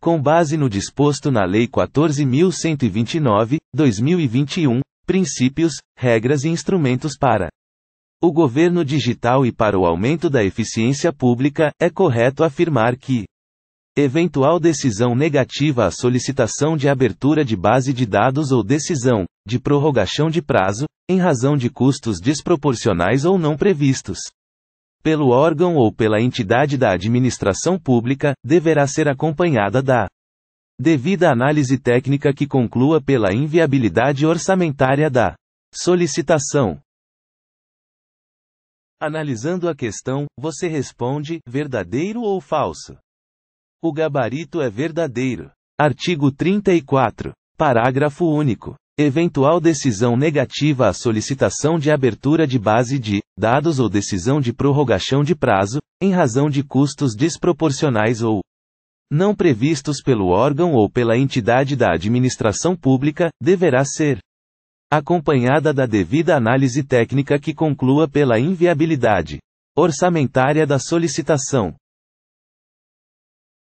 com base no disposto na Lei 14.129, 2021, princípios, regras e instrumentos para o governo digital e para o aumento da eficiência pública, é correto afirmar que eventual decisão negativa à solicitação de abertura de base de dados ou decisão de prorrogação de prazo, em razão de custos desproporcionais ou não previstos pelo órgão ou pela entidade da administração pública, deverá ser acompanhada da devida análise técnica que conclua pela inviabilidade orçamentária da solicitação. Analisando a questão, você responde: verdadeiro ou falso? O gabarito é verdadeiro. Artigo 34. Parágrafo único. Eventual decisão negativa à solicitação de abertura de base de dados ou decisão de prorrogação de prazo, em razão de custos desproporcionais ou não previstos pelo órgão ou pela entidade da administração pública, deverá ser acompanhada da devida análise técnica que conclua pela inviabilidade orçamentária da solicitação.